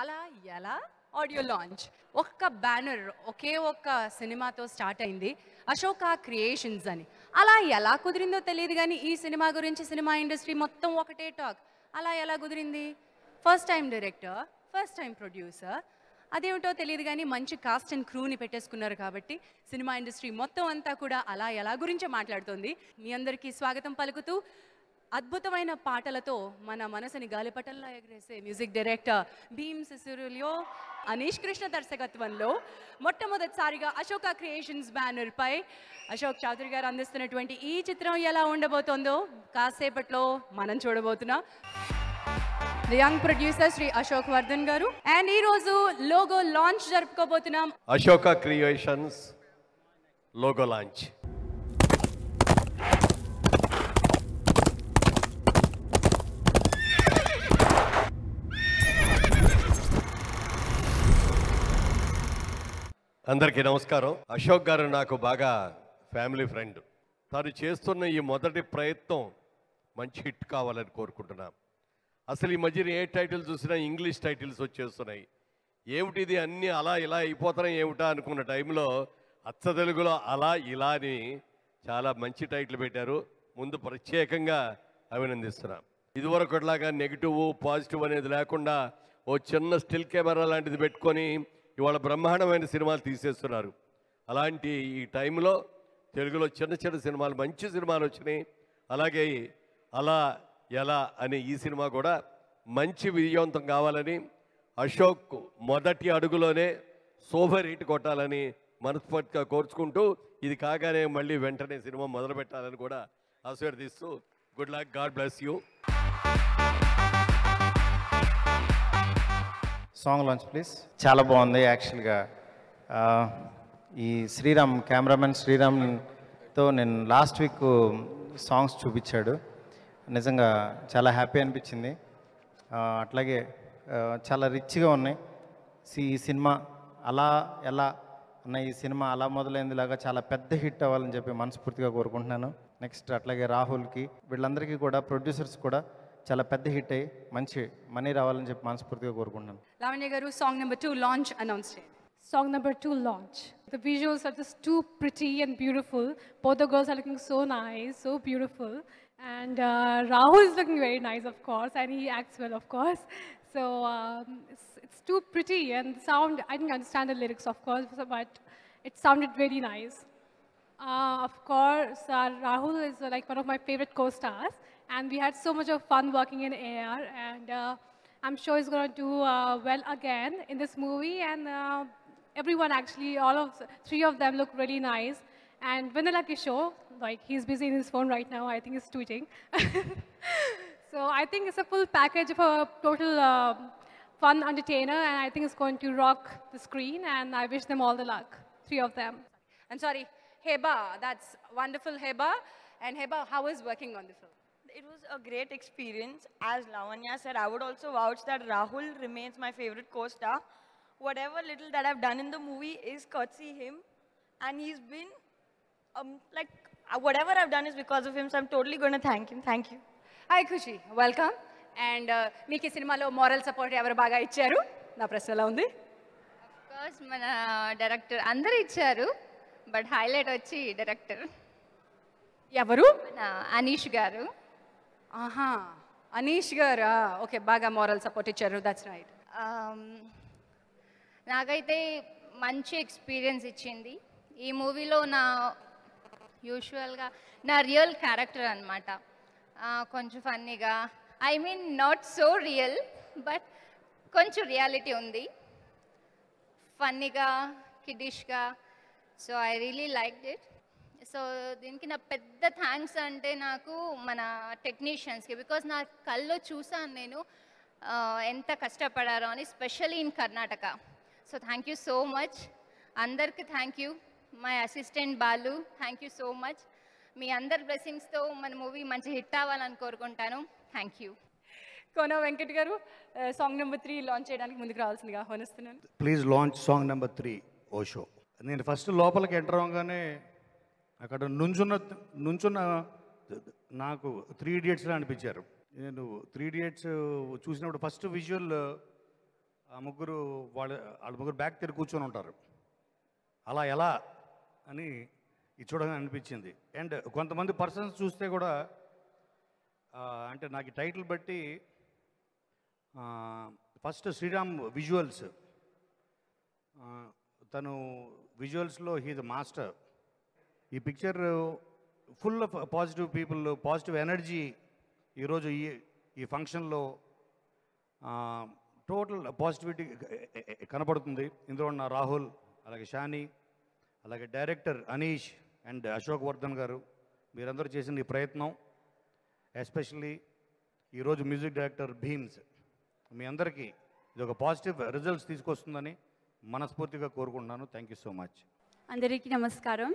అలా ఎలా audio launch ఒక్క బ్యానర్ ఒకే ఒక్క సినిమాతో స్టార్ట్ అయింది అశోక క్రియేషన్స్ అని అలా ఎలా కుదిరిందో తెలియదు కానీ ఈ సినిమా గురించి సినిమా ఇండస్ట్రీ మొత్తం ఒకటే టాక్ అలా ఎలా కుదిరింది first time director first time producer అదేమిటో తెలియదు కానీ మంచి కాస్ట్ అండ్ క్రూని పెట్టేసుకున్నారు కాబట్టి సినిమా ఇండస్ట్రీ మొత్తం అంతా కూడా అలా ఎలా గురించే మాట్లాడుతుంది మీ అందరికీ స్వాగతం పలుకుతూ అద్భుతమైన పాటలతో మన మనసుని గాలిపటల్లా ఎగరేసే మ్యూజిక్ డైరెక్టర్ భీమ్ సిసురులియో అనీష్ కృష్ణ దర్శకత్వంలో మొట్టమొదటిసారిగా అశోక క్రియేషన్స్ బ్యానర్పై అశోక్ చౌదరి గారు అందిస్తున్నటువంటి ఈ చిత్రం ఎలా ఉండబోతోందో కాసేపట్లో మనం చూడబోతున్నాం యంగ్ ప్రొడ్యూసర్ శ్రీ అశోక్ వర్ధన్ గారు అండ్ ఈ రోజు లోగో లాంచ్ జరుపుకోబోతున్నాం అశోక క్రియేషన్స్ లోగో లాంచ్ అందరికీ నమస్కారం అశోక్ గారు నాకు బాగా ఫ్యామిలీ ఫ్రెండ్ తను చేస్తున్న ఈ మొదటి ప్రయత్నం మంచి హిట్ కావాలని కోరుకుంటున్నాం అసలు ఈ మధ్యన ఏ టైటిల్స్ చూసినా ఇంగ్లీష్ టైటిల్స్ వచ్చేస్తున్నాయి ఏమిటిది అన్నీ అలా ఇలా అయిపోతున్నాయి ఏమిటా అనుకున్న టైంలో అచ్చ తెలుగులో అలా ఇలా అని చాలా మంచి టైటిల్ పెట్టారు ముందు ప్రత్యేకంగా అభినందిస్తున్నాం ఇదివరకట్లాగా నెగిటివ్ పాజిటివ్ అనేది లేకుండా ఓ చిన్న స్టిల్ కెమెరా లాంటిది పెట్టుకొని ఇవాళ బ్రహ్మాండమైన సినిమాలు తీసేస్తున్నారు అలాంటి ఈ టైంలో తెలుగులో చిన్న చిన్న సినిమాలు మంచి సినిమాలు వచ్చినాయి అలాగే అలా ఎలా అనే ఈ సినిమా కూడా మంచి విజయవంతం కావాలని అశోక్ మొదటి అడుగులోనే శోభ హిట్ కొట్టాలని మనస్ఫూర్తిగా కోరుచుకుంటూ ఇది కాగానే మళ్ళీ వెంటనే సినిమా మొదలు పెట్టాలని కూడా ఆశీర్వదిస్తూ good luck God bless you song launch please చాలా బాగుంది యాక్చువల్గా ఈ శ్రీరామ్ కెమెరామెన్ శ్రీరామ్తో నేను లాస్ట్ వీక్ సాంగ్స్ చూపించాడు నిజంగా చాలా హ్యాపీ అనిపించింది అట్లాగే చాలా రిచ్గా ఉన్నాయి ఈ సినిమా అలా ఎలా అన్న ఈ సినిమా అలా మొదలైందిలాగా చాలా పెద్ద హిట్ అవ్వాలని చెప్పి మనస్ఫూర్తిగా కోరుకుంటున్నాను నెక్స్ట్ అట్లాగే రాహుల్కి వీళ్ళందరికీ కూడా ప్రొడ్యూసర్స్ కూడా చాలా పెద్ద హిట్ అయ్యి మంచి మనీ రావాలని చెప్పి మనస్ఫూర్తిగా కోరుకుంటున్నాను లావణ్య గారు song number two launch announce చేయండి Song number two, Launch. The visuals are just too pretty and beautiful. Both the girls are looking so nice, so beautiful. And uh, Rahul is looking very nice, of course, and he acts well, of course. So um, it's, it's, too pretty and sound, I didn't understand the lyrics, of course, but it sounded very nice. Uh, of course, uh, Rahul is like one of my favorite co-stars. And we had so much of fun working in AR. And uh, I'm sure he's going to do uh, well again in this movie. And uh, everyone actually, all of three of them look really nice. And Vanilla Kishore, like he's busy in his phone right now. I think he's tweeting. so I think it's a full package of a total uh, fun entertainer. And I think it's going to rock the screen. And I wish them all the luck, three of them. I'm sorry, Heba. That's wonderful, Heba. And Heba, how is working on the film? it was a great experience. As Lavanya said, I would also vouch that Rahul remains my favorite co-star. Whatever little that I've done in the movie is courtesy him. And he's been, um, like, whatever I've done is because of him, so I'm totally going to thank him. Thank you. Hi, Kushi. Welcome. And మీకు ఈ సినిమాలో moral support ఎవరు బాగా ఇచ్చారు నా ప్రశ్న ఎలా ఉంది కోర్స్ మన డైరెక్టర్ అందరూ ఇచ్చారు బట్ హైలైట్ వచ్చి డైరెక్టర్ ఎవరు అనీష్ గారు ఆహా అనీష్ గారా ఓకే బాగా మోరల్ సపోర్ట్ ఇచ్చారు దట్స్ రైట్ um, నాకైతే మంచి ఎక్స్పీరియన్స్ ఇచ్చింది ఈ మూవీలో నా యూజువల్గా నా రియల్ క్యారెక్టర్ అనమాట కొంచెం ఫన్నీగా I mean not so real but కొంచెం రియాలిటీ ఉంది ఫన్నీగా కిడిష్గా so I really like it so దీనికి నా పెద్ద థ్యాంక్స్ అంటే నాకు మన టెక్నీషియన్స్కి బికాస్ నా కళ్ళు చూసాను నేను ఎంత కష్టపడారో అని specially in Karnataka so thank you so much అందరికి thank you my assistant Balu thank you so much మీ అందరి బ్లెస్సింగ్స్తో మన మూవీ మంచి హిట్ అవ్వాలని కోరుకుంటాను థ్యాంక్ యూ కోన వెంకట్ గారు సాంగ్ నెంబర్ త్రీ లాంచ్ చేయడానికి ముందుకు రావాల్సిందిగా ఆహ్వానిస్తున్నాను please launch song number three Osho నేను ఫస్ట్ లోపలికి ఎంటర్ అవగానే అక్కడ నుంచున్న నుంచున్న నాకు త్రీ ఇడియట్స్లో అనిపించారు నేను త్రీ ఇడియట్స్ చూసినప్పుడు ఫస్ట్ విజువల్ ఆ ముగ్గురు వాళ్ళ వాళ్ళ ముగ్గురు బ్యాక్ తిరిగి కూర్చొని ఉంటారు అలా ఎలా అని ఇది చూడగానే అనిపించింది అండ్ కొంతమంది పర్సన్స్ చూస్తే కూడా అంటే నాకు టైటిల్ బట్టి ఫస్ట్ శ్రీరామ్ విజువల్స్ తను విజువల్స్లో హీ ద మాస్టర్ ఈ picture full of positive people positive energy ఈరోజు ఈ ఈ ఫంక్షన్లో టోటల్ పాజిటివిటీ కనపడుతుంది ఇందులో ఉన్న రాహుల్ అలాగే షాని అలాగే డైరెక్టర్ అనీష్ అండ్ అశోక్ వర్ధన్ గారు మీరందరూ చేసిన ఈ ప్రయత్నం ఎస్పెషల్లీ ఈరోజు మ్యూజిక్ డైరెక్టర్ భీమ్స్ మీ అందరికీ ఇది ఒక పాజిటివ్ రిజల్ట్స్ తీసుకొస్తుందని మనస్ఫూర్తిగా కోరుకుంటున్నాను థ్యాంక్ యూ సో మచ్ అందరికీ నమస్కారం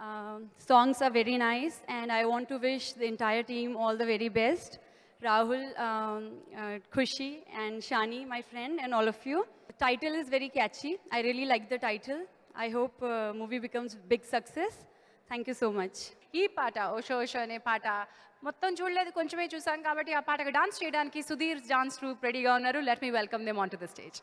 Um, songs are very nice, and I want to wish the entire team all the very best. Rahul, um, uh, Kushi, and Shani, my friend, and all of you. The title is very catchy. I really like the title. I hope uh, movie becomes big success. Thank you so much ఈ పాట ఓషో ఓషో అనే పాట మొత్తం చూడలేదు కొంచెమే చూసాం కాబట్టి ఆ పాటకు డాన్స్ చేయడానికి సుధీర్ డాన్స్ ట్రూప్ రెడీగా ఉన్నారు let me welcome them on to the stage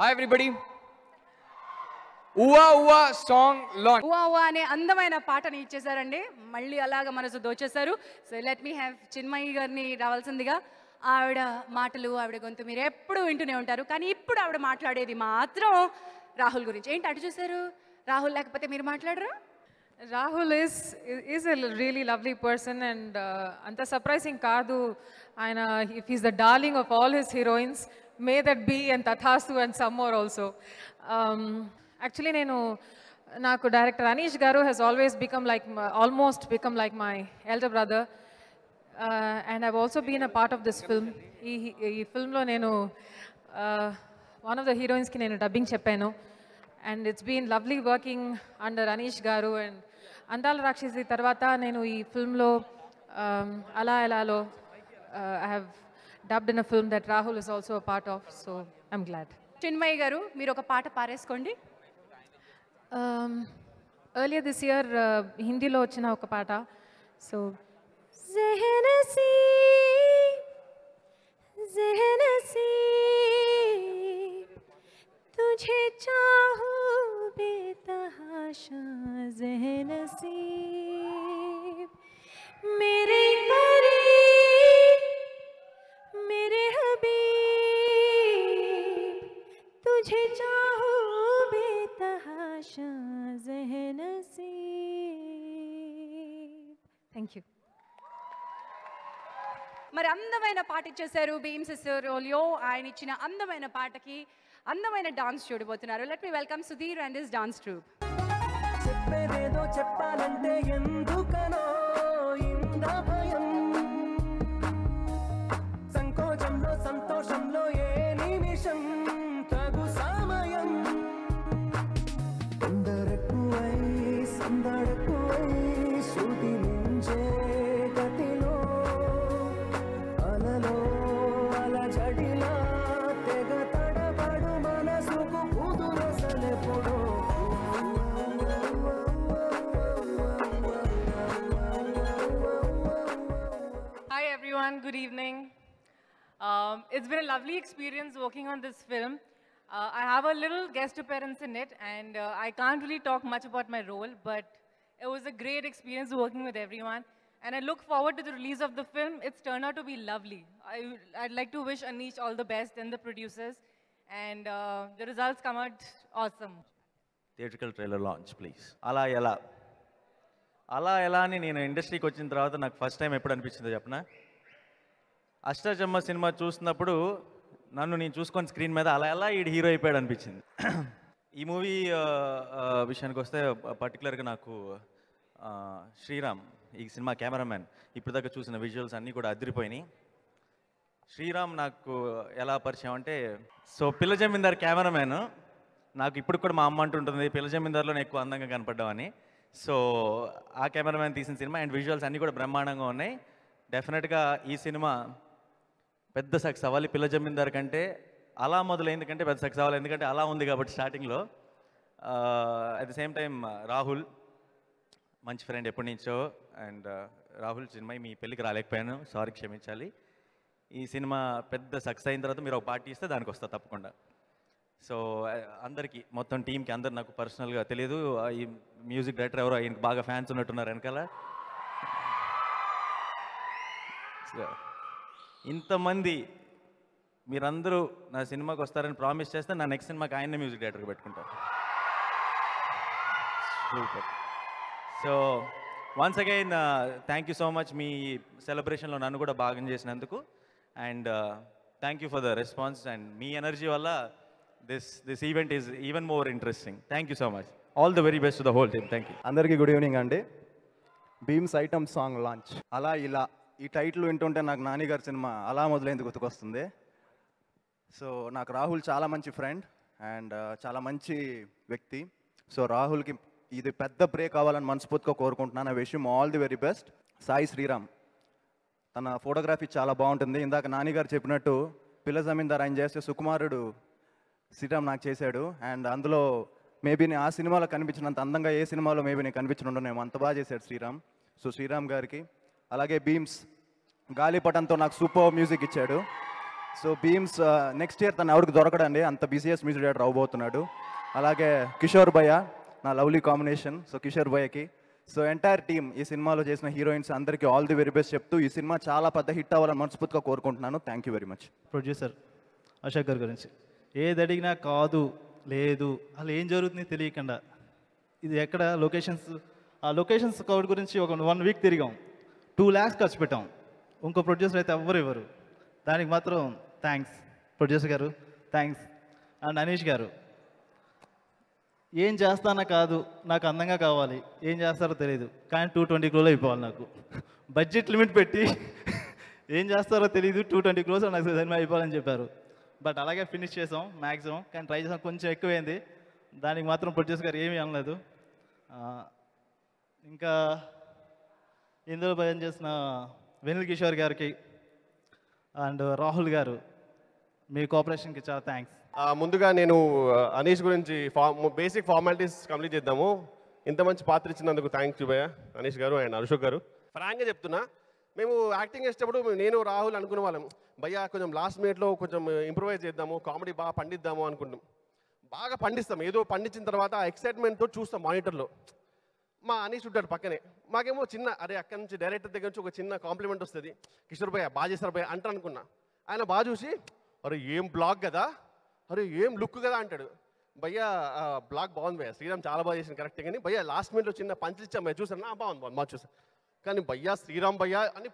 hi everybody ఉవా ఉవా సాంగ్ లాంచ్ ఉవా ఉవా అనే అందమైన పాటని ఇచ్చేశారండి మళ్ళీ అలాగ మనసు దోచేశారు so let me have Chinmayi గారిని రావాల్సిందిగా ఆవిడ మాటలు ఆవిడ గొంతు మీరు ఎప్పుడు వింటూనే ఉంటారు కానీ ఇప్పుడు ఆవిడ మాట్లాడేది మాత్రం రాహుల్ గురించి ఏంటి అటు చూశారు రాహుల్ లేకపోతే మీరు మాట్లాడరు Rahul is is a really lovely person and అంత సర్ప్రైజింగ్ కాదు ఆయన if is the darling of all his heroines may that be and తథాస్తు అండ్ సమ్మోర్ ఆల్సో యాక్చువల్లీ నేను నాకు డైరెక్టర్ అనీష్ గారు has always become like almost become like my elder brother and I've also been a part of this film ఈ ఈ ఫిల్మ్లో నేను one of the హీరోయిన్స్కి నేను dubbing చెప్పాను and it's been lovely working under Anish గారు and Andala Rakshasi తర్వాత నేను ఈ ఫిల్మ్లో అలా ఎలాలో I have dubbed in a film that Rahul is also part of so I'm glad Chinmayi గారు మీరు ఒక పాట పారేసుకోండి ఎర్లియర్ దిస్ ఇయర్ హిందీలో వచ్చిన ఒక పాట సో జెహనసీ జెహనసీ तुझे చా పాట ఇచ్చేశారు భీమ్సెసర్ రోలియో ఆయన ఇచ్చిన అందమైన పాటకి అందమైన డాన్స్ చూడబోతున్నారు let me welcome Sudheer and this dance troupe చెప్పేదేదో చెప్పాలంటే ఎందుకనో ఇందా lovely experience working on this film. Uh, I have a little guest appearance in it, and uh, I can't really talk much about my role, but it was a great experience working with everyone. And I look forward to the release of the film. It's turned out to be lovely. I, would like to wish Anish all the best and the producers. And uh, the results come out awesome. Theatrical launch, please. Launch please Ala ఎలా అలా ఎలా అని నేను first time I put first time in the చెప్పనా Ashta Chamma cinema చూసినప్పుడు నన్ను నేను చూసుకొని స్క్రీన్ మీద అలా ఎలా ఈ హీరో అయిపోయాడు అనిపించింది ఈ మూవీ విషయానికి వస్తే పర్టికులర్గా నాకు శ్రీరామ్ ఈ సినిమా కెమెరామ్యాన్ ఇప్పటిదాకా చూసిన విజువల్స్ అన్నీ కూడా అదిరిపోయినాయి శ్రీరామ్ నాకు ఎలా పరిచయం అంటే సో పిల్ల జమీందార్ కెమెరామ్యాన్ నాకు ఇప్పుడు కూడా మా అమ్మ అంటుంటుంది పిల్ల జమీందార్లోనే ఎక్కువ అందంగా కనపడ్డామని సో ఆ కెమెరామ్యాన్ తీసిన సినిమా అండ్ విజువల్స్ అన్నీ కూడా బ్రహ్మాండంగా ఉన్నాయి డెఫినెట్గా ఈ సినిమా పెద్ద సక్సెస్ అవ్వాలి పిల్ల జమీందార్ కంటే అలా మొదలైంది కంటే పెద్ద సక్సెస్ అవ్వాలి ఎందుకంటే అలా ఉంది కాబట్టి స్టార్టింగ్లో at the same time Rahul మంచి ఫ్రెండ్ ఎప్పటి నుంచో అండ్ uh, రాహుల్ సినిమా మీ పెళ్ళికి రాలేకపోయాను సారీ క్షమించాలి ఈ సినిమా పెద్ద సక్సెస్ అయిన తర్వాత మీరు ఒక పార్టీ ఇస్తే దానికి వస్తా తప్పకుండా సో uh, అందరికీ మొత్తం టీంకి అందరు నాకు పర్సనల్గా తెలియదు ఈ మ్యూజిక్ డైరెక్టర్ ఎవరో ఆయనకు బాగా ఫ్యాన్స్ ఉన్నట్టున్నారు వెనకాల ఇంతమంది మీరందరూ నా సినిమాకి వస్తారని ప్రామిస్ చేస్తే నా నెక్స్ట్ సినిమాకి ఆయన్నే మ్యూజిక్ డైరెక్టర్ పెట్టుకుంటారు super so once again thank you so much మీ సెలబ్రేషన్లో నన్ను కూడా భాగం చేసినందుకు and thank you for the response and మీ ఎనర్జీ వల్ల this this event is even more interesting thank you so much all the very best the whole team thank you అందరికీ good evening అండి భీమ్స్ ఐటమ్ సాంగ్ లాంచ్ అలా ఇలా ఈ title వింటుంటే నాకు నానిగారి cinema అలా మొదలైంది గుర్తుకొస్తుంది సో నాకు రాహుల్ చాలా మంచి ఫ్రెండ్ అండ్ uh, చాలా మంచి వ్యక్తి సో రాహుల్కి ఇది పెద్ద బ్రేక్ కావాలని మనస్ఫూర్తిగా కోరుకుంటున్నాను ఐ విషయం all the very best Sai Sriram తన ఫోటోగ్రఫీ చాలా బాగుంటుంది ఇందాక నానిగారు చెప్పినట్టు పిల్ల జమీందార్ ఆయన చేస్తే సుకుమారుడు శ్రీరామ్ నాకు చేశాడు అండ్ అందులో మేబీ నేను ఆ సినిమాలో కనిపించినంత అందంగా ఏ సినిమాలో మేబీ నేను కనిపించిన ఉండను అంత బాగా చేశాడు శ్రీరామ్ సో శ్రీరామ్ గారికి అలాగే భీమ్స్ గాలిపటంతో నాకు సూపర్ మ్యూజిక్ ఇచ్చాడు సో భీమ్స్ నెక్స్ట్ ఇయర్ తను ఎవరికి దొరకడండి అంత బిజియెస్ట్ మ్యూజిక్ డైరెక్టర్ అవ్వబోతున్నాడు అలాగే కిషోర్ భయ్య నా లవ్లీ కాంబినేషన్ సో కిషోర్ భయ్యకి సో ఎంటైర్ టీమ్ ఈ సినిమాలో చేసిన హీరోయిన్స్ అందరికీ ఆల్ ది వెరీ బెస్ట్ చెప్తూ ఈ సినిమా చాలా పెద్ద హిట్ అవ్వాలని మనస్ఫూర్తిగా కోరుకుంటున్నాను thank you very much producer Ashok గారి గురించి ఏది అడిగినా కాదు లేదు అసలు ఏం జరుగుతుంది తెలియకుండా ఇది ఎక్కడ లొకేషన్స్ ఆ లొకేషన్స్ కవర్ గురించి ఒక వన్ వీక్ తిరిగాం టూ ల్యాక్స్ ఖర్చు పెట్టాం ఇంకో ప్రొడ్యూసర్ అయితే ఎవ్వరు ఇవ్వరు దానికి మాత్రం థ్యాంక్స్ ప్రొడ్యూసర్ గారు థ్యాంక్స్ అండ్ అనీష్ గారు ఏం చేస్తానా కాదు నాకు అందంగా కావాలి ఏం చేస్తారో తెలియదు కానీ టూ ట్వంటీ క్లోజ్ అయిపోవాలి నాకు బడ్జెట్ లిమిట్ పెట్టి ఏం చేస్తారో తెలియదు టూ ట్వంటీ క్లోజ్ నాకు సినిమా అయిపోవాలని చెప్పారు బట్ అలాగే ఫినిష్ చేసాం మ్యాక్సిమం కానీ ట్రై చేసాం కొంచెం ఎక్కువైంది దానికి మాత్రం ప్రొడ్యూసర్ గారు ఏమీ అనలేదు ఇంకా ఇందులో భయం చేసిన వెనిల్ కిషోర్ గారికి అండ్ రాహుల్ గారు మీ కోఆపరేషన్కి చాలా థ్యాంక్స్ ముందుగా నేను అనీష్ గురించి ఫార్మ్ బేసిక్ ఫార్మాలిటీస్ కంప్లీట్ చేద్దాము ఇంత మంచి పాత్ర ఇచ్చినందుకు థ్యాంక్స్ చూబయ్య అనీష్ గారు అండ్ అశోక్ గారు ఫ్రాంక్గా చెప్తున్నా మేము యాక్టింగ్ చేసేటప్పుడు నేను రాహుల్ అనుకునే వాళ్ళం భయ్యా కొంచెం లాస్ట్ మినిట్లో కొంచెం ఇంప్రూవైజ్ చేద్దాము కామెడీ బాగా పండిద్దాము అనుకుంటాం బాగా పండిస్తాం ఏదో పండించిన తర్వాత ఎక్సైట్మెంట్తో చూస్తాం మానిటర్లో మా అని ఉంటాడు పక్కనే మాకేమో చిన్న అరే అక్కడి నుంచి డైరెక్టర్ దగ్గర నుంచి ఒక చిన్న కాంప్లిమెంట్ వస్తుంది కిషోర్ భయ్య బాగా చేస్తారు భయ్య అంటారు అనుకున్నా ఆయన బాగా చూసి అరే ఏం బ్లాగ్ కదా అరే ఏం లుక్ కదా అంటాడు భయ్య బ్లాగ్ బాగుంది భయ్య శ్రీరామ్ చాలా బాగా చేసింది కరెక్ట్ కానీ భయ్య లాస్ట్ మినిట్లో చిన్న పంచి ఇచ్చాం భయ్య చూసాను బాగుంది బాగుంది బాగా చూసాను కానీ భయ్య శ్రీరామ్ భయ్య అని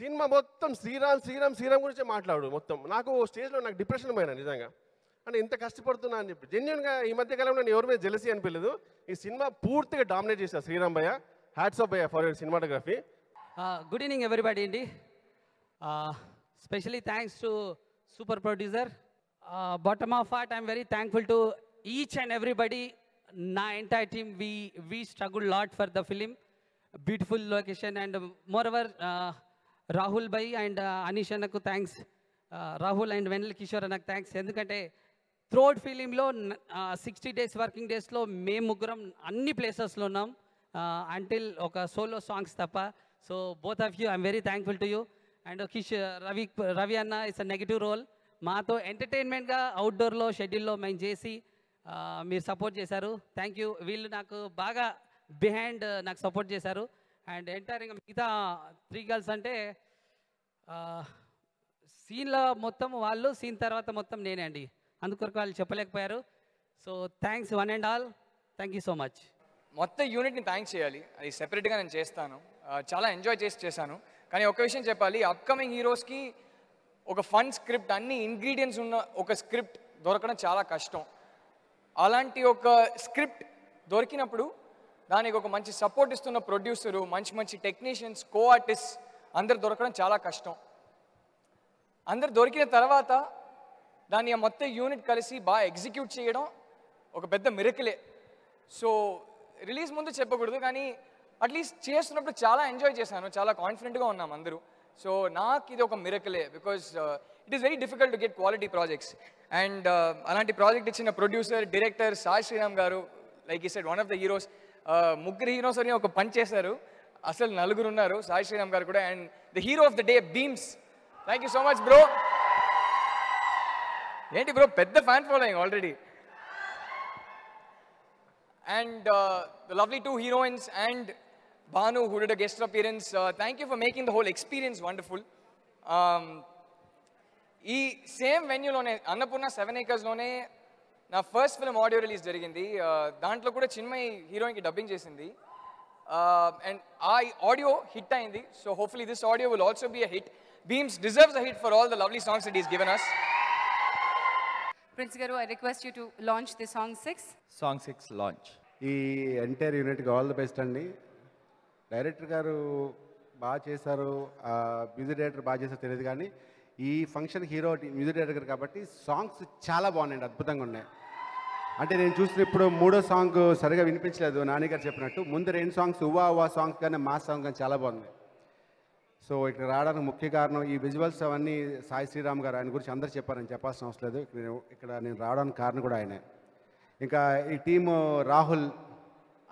సినిమా మొత్తం శ్రీరామ్ శ్రీరామ్ శ్రీరామ్ గురించి మాట్లాడు మొత్తం నాకు స్టేజ్లో నాకు డిప్రెషన్ పోయినా నిజంగా అంటే ఇంత కష్టపడుతున్నా అని చెప్పి జెన్యున్గా ఈ మధ్య కాలంలో నేను ఎవరి మీద జెలసీ అనిపించలేదు ఈ సినిమా పూర్తిగా డామినేట్ చేశారు శ్రీరాంబయ్య హ్యాట్స్ ఆఫ్ అయ్యా for your cinematography good evening everybody అండి specially thanks to super producer bottom of heart I'm very thankful to each and everybody నా entire team we we struggle lot for the film beautiful location and more over Rahul bye and Anish అన్నకు thanks Rahul and వెనల్ కిషోర్ అన్నకు thanks ఎందుకంటే త్రోడ్ ఫిలింలో sixty days working డేస్లో మేము ముగ్గురం అన్ని ప్లేసెస్లో ఉన్నాం అంటిల్ ఒక సోలో సాంగ్స్ తప్ప so both of you I'm very thankful to you and కిష్ రవి రవి అన్న ఇట్స్ అ నెగిటివ్ రోల్ మాతో ఎంటర్టైన్మెంట్గా అవుట్డోర్లో షెడ్యూల్లో మేము చేసి మీరు సపోర్ట్ చేశారు థ్యాంక్ యూ వీళ్ళు నాకు బాగా బిహైండ్ నాకు సపోర్ట్ చేశారు అండ్ ఎంటైర్ ఇంకా మిగతా త్రీ గర్ల్స్ అంటే సీన్లో మొత్తం వాళ్ళు సీన్ తర్వాత మొత్తం నేనే అండి అందుకొరకు వాళ్ళు చెప్పలేకపోయారు so thanks one and all thank you so much మొత్తం యూనిట్ని థ్యాంక్స్ చేయాలి అది సెపరేట్గా నేను చేస్తాను చాలా ఎంజాయ్ చేసి చేశాను కానీ ఒక విషయం చెప్పాలి అప్కమింగ్ హీరోస్కి ఒక ఫన్ స్క్రిప్ట్ అన్ని ఇంగ్రీడియంట్స్ ఉన్న ఒక స్క్రిప్ట్ దొరకడం చాలా కష్టం అలాంటి ఒక స్క్రిప్ట్ దొరికినప్పుడు దానికి ఒక మంచి సపోర్ట్ ఇస్తున్న ప్రొడ్యూసరు మంచి మంచి టెక్నీషియన్స్ కో ఆర్టిస్ట్ అందరు దొరకడం చాలా కష్టం అందరు దొరికిన తర్వాత దాన్ని ఆ మొత్తం యూనిట్ కలిసి బాగా ఎగ్జిక్యూట్ చేయడం ఒక పెద్ద మిరకలే సో రిలీజ్ ముందు చెప్పకూడదు కానీ అట్లీస్ట్ చేస్తున్నప్పుడు చాలా ఎంజాయ్ చేశాను చాలా కాన్ఫిడెంట్గా ఉన్నాం అందరూ సో నాకు ఇది ఒక మిరకలే because it is very difficult to get quality projects and అలాంటి ప్రాజెక్ట్ ఇచ్చిన ప్రొడ్యూసర్ డైరెక్టర్ సాయి శ్రీరామ్ గారు లైక్ ఈ side one of the heroes ముగ్గురు హీరోస్ అని ఒక పని చేశారు అసలు నలుగురు ఉన్నారు సాయి శ్రీరామ్ గారు కూడా and the hero of the day Bheems thank you so much bro ఏంటి బ్రో పెద్ద fan following already and lovely two heroines and Bhanu who guest appearance thank you for making the whole experience wonderful ఈ same వెన్యూలోనే Annapurna seven ఏకర్స్లోనే నా first film audio release జరిగింది uh, దాంట్లో కూడా చిన్మయ్ హీరోయిన్కి డబ్బింగ్ చేసింది అండ్ uh, ఆ ఆడియో హిట్ అయింది so hopefully this audio will also be a hit Bheems deserves a hit for all the lovely songs it is given us Prince గారు I request you to launch the song six song six launch ఈ entire యూనిట్కి all the best అండి director గారు బాగా చేశారు music director బాగా చేశారు తెలియదు కానీ ఈ ఫంక్షన్ హీరో మ్యూజిక్ డైరెక్టర్ కాబట్టి సాంగ్స్ చాలా బాగున్నాయండి అద్భుతంగా ఉన్నాయి అంటే నేను చూసిన ఇప్పుడు మూడో సాంగ్ సరిగా వినిపించలేదు గారు చెప్పినట్టు ముందు రెండు సాంగ్స్ ఉవా ఉవా సాంగ్స్ కానీ మా సాంగ్ కానీ చాలా బాగుంది సో ఇక్కడ రావడానికి ముఖ్య కారణం ఈ విజువల్స్ అవన్నీ సాయి శ్రీరామ్ గారు ఆయన గురించి అందరూ చెప్పారని చెప్పాల్సిన అవసరం లేదు ఇక్కడ నేను రావడానికి కారణం కూడా ఆయనే ఇంకా ఈ టీము రాహుల్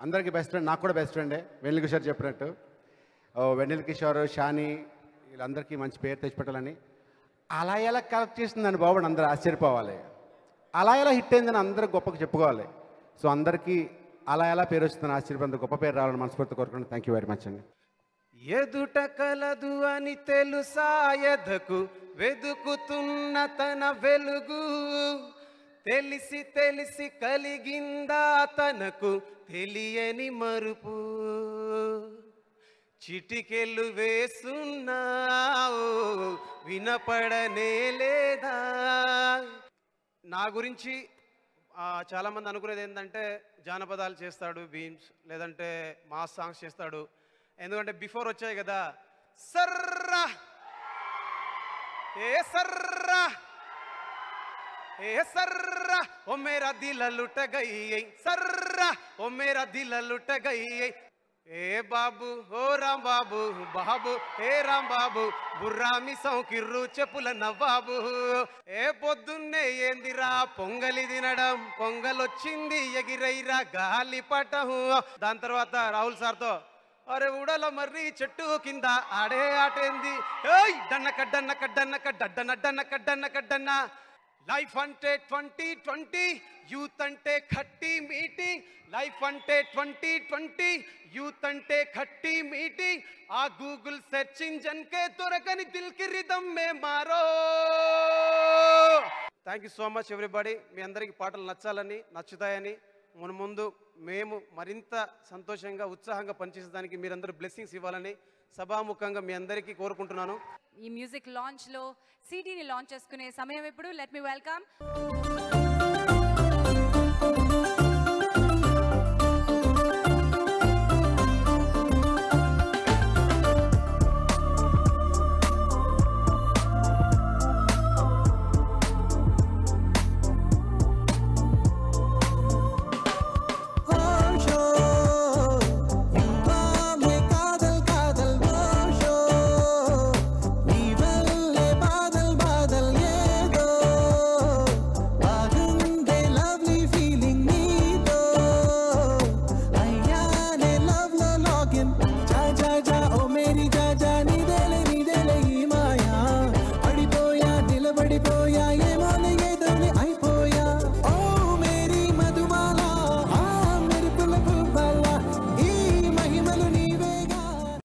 అందరికీ బెస్ట్ ఫ్రెండ్ నాకు కూడా బెస్ట్ ఫ్రెండే వెన్నెల కిషోర్ చెప్పినట్టు వెన్నెల కిషోర్ షాని వీళ్ళందరికీ మంచి పేరు తెచ్చిపెట్టాలని అలా ఎలా కలెక్ట్ చేసిందని బాబు అందరూ ఆశ్చర్యపోవాలి అలా ఎలా హిట్ అయిందని అందరూ గొప్పగా చెప్పుకోవాలి సో అందరికీ అలా ఎలా పేరు వస్తుందని ఆశ్చర్యపడి గొప్ప పేరు రావాలని మనస్ఫూర్తి కోరుకుంటున్నాను థ్యాంక్ యూ వెరీ మచ్ అండి ఎదుట కలదు అని తెలుసాయధకు వెదుకుతున్న తన వెలుగు తెలిసి తెలిసి కలిగిందా తనకు తెలియని మరుపు చిటికెళ్ళు వేసున్నావు వినపడనే లేదా నా గురించి చాలామంది అనుకునేది ఏంటంటే జానపదాలు చేస్తాడు బీమ్స్ లేదంటే మాస్ సాంగ్స్ చేస్తాడు ఎందుకంటే బిఫోర్ వచ్చాయి కదా సర్రా ఏ సర్రా ఏ సర్రా ఓ మేరా దిల లుట గయ్యై సర్రా ఓ మేరా దిల లుట గయ్యై ఏ బాబు ఓ రామ్ బాబు బాబు ఏ రామ్ బాబు బుర్రామి సౌకిర్రు చెప్పుల నవ్వాబు ఏ పొద్దున్నే ఏందిరా పొంగలి తినడం పొంగలొచ్చింది ఎగిరైరా గాలి పటహు దాని తర్వాత రాహుల్ సార్తో అరే ఉడల మర్రి చెట్టు కింద ఆడే ఆటేంది ఏయ్ డన్న కడ్డన్న కడ్డన్న కడ్డన్న డన్న కడ్డన్న కడ్డన్న లైఫ్ అంటే ట్వంటీ ట్వంటీ యూత్ అంటే ఖట్టి మీటింగ్ లైఫ్ అంటే ట్వంటీ ట్వంటీ యూత్ అంటే ఖట్టి మీటింగ్ ఆ గూగుల్ సెర్చ్ ఇంజన్ కే దొరకని దిల్కి రిధం మే మారో thank you so much everybody మీ అందరికీ పాటలు నచ్చాలని నచ్చుతాయని మన ముందు మేము మరింత సంతోషంగా ఉత్సాహంగా పనిచేసేదానికి మీరందరూ బ్లెస్సింగ్స్ ఇవ్వాలని సభాముఖంగా మీ అందరికీ కోరుకుంటున్నాను ఈ మ్యూజిక్ లాంచ్లో సిడీని లాంచ్ చేసుకునే సమయం ఇప్పుడు లెట్ మీ వెల్కమ్